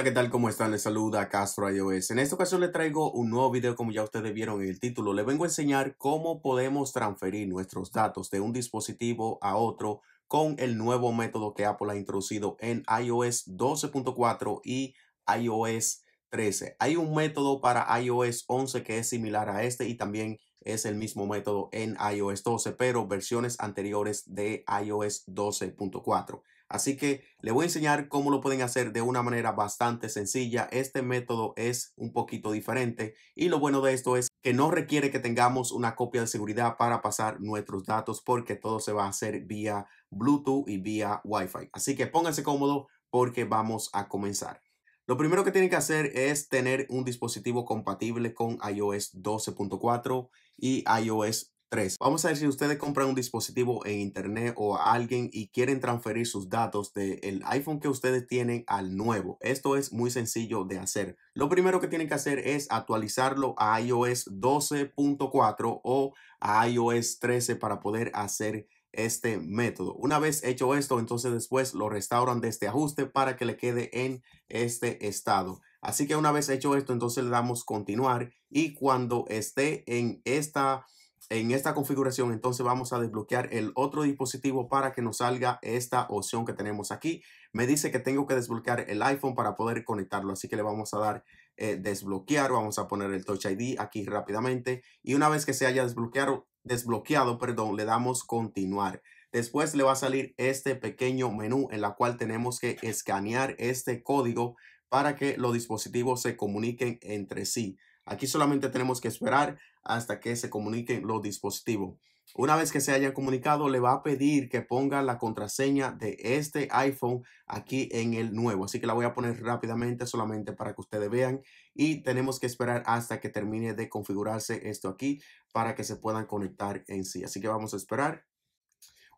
Hola, ¿qué tal? ¿Cómo están? Les saluda Castro iOS. En esta ocasión les traigo un nuevo video como ya ustedes vieron en el título. Les vengo a enseñar cómo podemos transferir nuestros datos de un dispositivo a otro con el nuevo método que Apple ha introducido en iOS 12.4 y iOS 13. Hay un método para iOS 11 que es similar a este y también es el mismo método en iOS 12, pero versiones anteriores de iOS 12.4. Así que le voy a enseñar cómo lo pueden hacer de una manera bastante sencilla. Este método es un poquito diferente y lo bueno de esto es que no requiere que tengamos una copia de seguridad para pasar nuestros datos porque todo se va a hacer vía Bluetooth y vía Wi-Fi. Así que pónganse cómodo porque vamos a comenzar. Lo primero que tienen que hacer es tener un dispositivo compatible con iOS 12.4 y iOS 3. Vamos a ver si ustedes compran un dispositivo en internet o a alguien y quieren transferir sus datos del iPhone que ustedes tienen al nuevo. Esto es muy sencillo de hacer. Lo primero que tienen que hacer es actualizarlo a iOS 12.4 o a iOS 13 para poder hacer este método. Una vez hecho esto, entonces después lo restauran de este ajuste para que le quede en este estado. Así que una vez hecho esto, entonces le damos continuar y cuando esté en esta en esta configuración entonces vamos a desbloquear el otro dispositivo para que nos salga esta opción que tenemos aquí. Me dice que tengo que desbloquear el iPhone para poder conectarlo, así que le vamos a dar eh, desbloquear. Vamos a poner el Touch ID aquí rápidamente y una vez que se haya desbloqueado, desbloqueado perdón, le damos continuar. Después le va a salir este pequeño menú en la cual tenemos que escanear este código para que los dispositivos se comuniquen entre sí. Aquí solamente tenemos que esperar hasta que se comuniquen los dispositivos. Una vez que se haya comunicado, le va a pedir que ponga la contraseña de este iPhone aquí en el nuevo. Así que la voy a poner rápidamente solamente para que ustedes vean. Y tenemos que esperar hasta que termine de configurarse esto aquí para que se puedan conectar en sí. Así que vamos a esperar.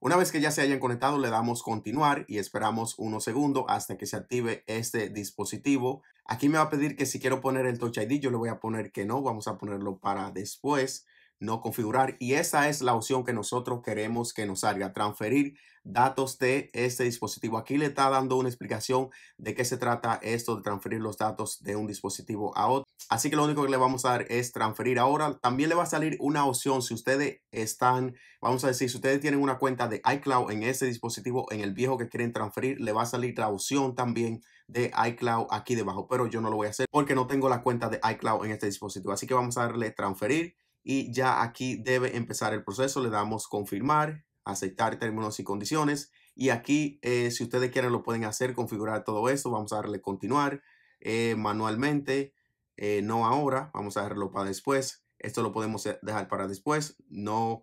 Una vez que ya se hayan conectado, le damos continuar y esperamos unos segundos hasta que se active este dispositivo. Aquí me va a pedir que si quiero poner el Touch ID, yo le voy a poner que no, vamos a ponerlo para después no configurar. Y esa es la opción que nosotros queremos que nos salga, transferir datos de este dispositivo. Aquí le está dando una explicación de qué se trata esto de transferir los datos de un dispositivo a otro. Así que lo único que le vamos a dar es transferir. Ahora también le va a salir una opción si ustedes están, vamos a decir, si ustedes tienen una cuenta de iCloud en ese dispositivo, en el viejo que quieren transferir, le va a salir la opción también de iCloud aquí debajo. Pero yo no lo voy a hacer porque no tengo la cuenta de iCloud en este dispositivo. Así que vamos a darle transferir y ya aquí debe empezar el proceso. Le damos confirmar, aceptar términos y condiciones. Y aquí, eh, si ustedes quieren, lo pueden hacer, configurar todo eso Vamos a darle continuar eh, manualmente, eh, no ahora. Vamos a hacerlo para después. Esto lo podemos dejar para después, no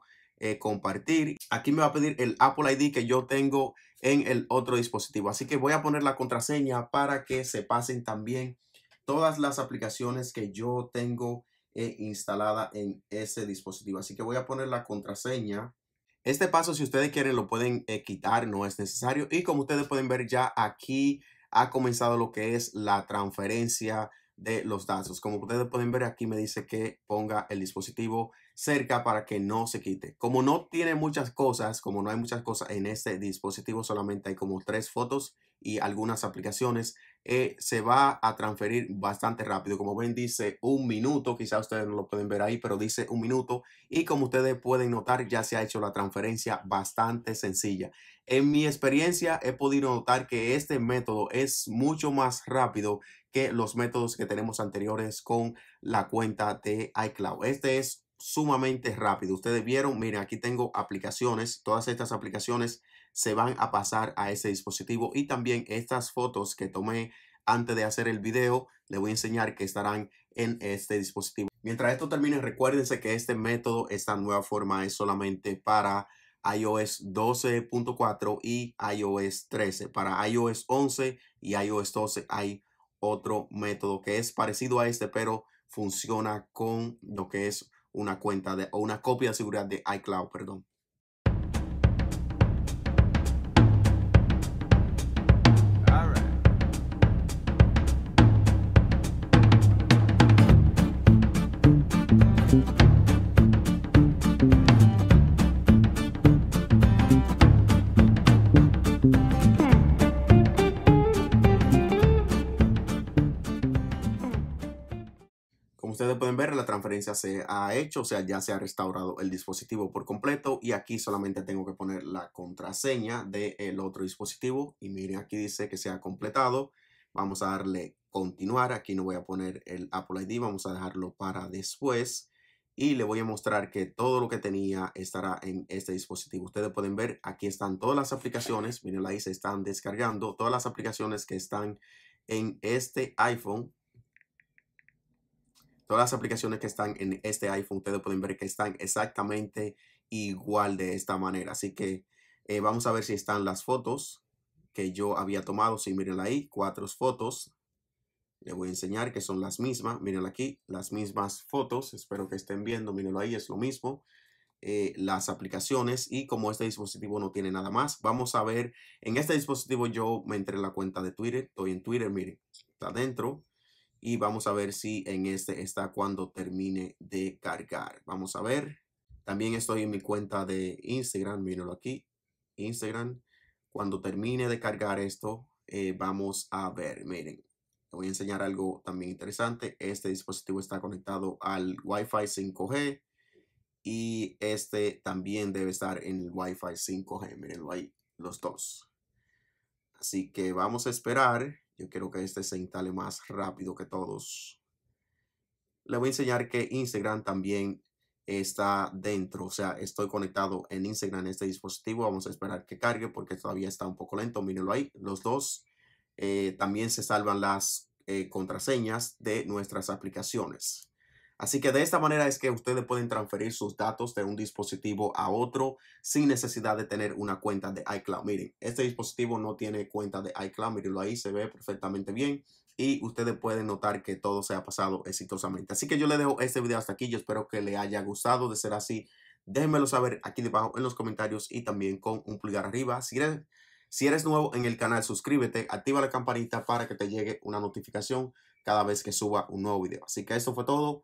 compartir. Aquí me va a pedir el Apple ID que yo tengo en el otro dispositivo. Así que voy a poner la contraseña para que se pasen también todas las aplicaciones que yo tengo eh, instalada en ese dispositivo. Así que voy a poner la contraseña. Este paso, si ustedes quieren, lo pueden eh, quitar, no es necesario. Y como ustedes pueden ver ya aquí ha comenzado lo que es la transferencia de los datos. Como ustedes pueden ver aquí me dice que ponga el dispositivo cerca para que no se quite. Como no tiene muchas cosas, como no hay muchas cosas en este dispositivo, solamente hay como tres fotos y algunas aplicaciones, eh, se va a transferir bastante rápido. Como ven, dice un minuto, quizás ustedes no lo pueden ver ahí, pero dice un minuto. Y como ustedes pueden notar, ya se ha hecho la transferencia bastante sencilla. En mi experiencia he podido notar que este método es mucho más rápido que los métodos que tenemos anteriores con la cuenta de iCloud. Este es sumamente rápido. Ustedes vieron, miren, aquí tengo aplicaciones, todas estas aplicaciones se van a pasar a ese dispositivo y también estas fotos que tomé antes de hacer el video, le voy a enseñar que estarán en este dispositivo. Mientras esto termine, recuérdense que este método, esta nueva forma es solamente para iOS 12.4 y iOS 13. Para iOS 11 y iOS 12 hay otro método que es parecido a este, pero funciona con lo que es una cuenta de, o una copia de seguridad de iCloud, perdón. ustedes pueden ver, la transferencia se ha hecho, o sea, ya se ha restaurado el dispositivo por completo y aquí solamente tengo que poner la contraseña del otro dispositivo y miren, aquí dice que se ha completado. Vamos a darle continuar. Aquí no voy a poner el Apple ID, vamos a dejarlo para después y le voy a mostrar que todo lo que tenía estará en este dispositivo. Ustedes pueden ver, aquí están todas las aplicaciones, miren ahí se están descargando, todas las aplicaciones que están en este iPhone Todas las aplicaciones que están en este iPhone, ustedes pueden ver que están exactamente igual de esta manera. Así que eh, vamos a ver si están las fotos que yo había tomado. Sí, miren ahí, cuatro fotos. Le voy a enseñar que son las mismas. Miren aquí, las mismas fotos. Espero que estén viendo. Mírenlo ahí, es lo mismo. Eh, las aplicaciones y como este dispositivo no tiene nada más, vamos a ver. En este dispositivo yo me entré la cuenta de Twitter. Estoy en Twitter, miren, está dentro y vamos a ver si en este está cuando termine de cargar. Vamos a ver. También estoy en mi cuenta de Instagram, mírenlo aquí, Instagram. Cuando termine de cargar esto, eh, vamos a ver, miren. voy a enseñar algo también interesante. Este dispositivo está conectado al Wi-Fi 5G y este también debe estar en el Wi-Fi 5G. Mirenlo ahí, los dos. Así que vamos a esperar yo quiero que este se instale más rápido que todos. Le voy a enseñar que Instagram también está dentro. O sea, estoy conectado en Instagram en este dispositivo. Vamos a esperar que cargue porque todavía está un poco lento. Mírenlo ahí, los dos. Eh, también se salvan las eh, contraseñas de nuestras aplicaciones. Así que de esta manera es que ustedes pueden transferir sus datos de un dispositivo a otro sin necesidad de tener una cuenta de iCloud. Miren, este dispositivo no tiene cuenta de iCloud, mirenlo ahí, se ve perfectamente bien y ustedes pueden notar que todo se ha pasado exitosamente. Así que yo le dejo este video hasta aquí. Yo espero que le haya gustado. De ser así, déjenmelo saber aquí debajo en los comentarios y también con un pulgar arriba. Si eres, nuevo en el canal, suscríbete, activa la campanita para que te llegue una notificación cada vez que suba un nuevo video. Así que eso fue todo.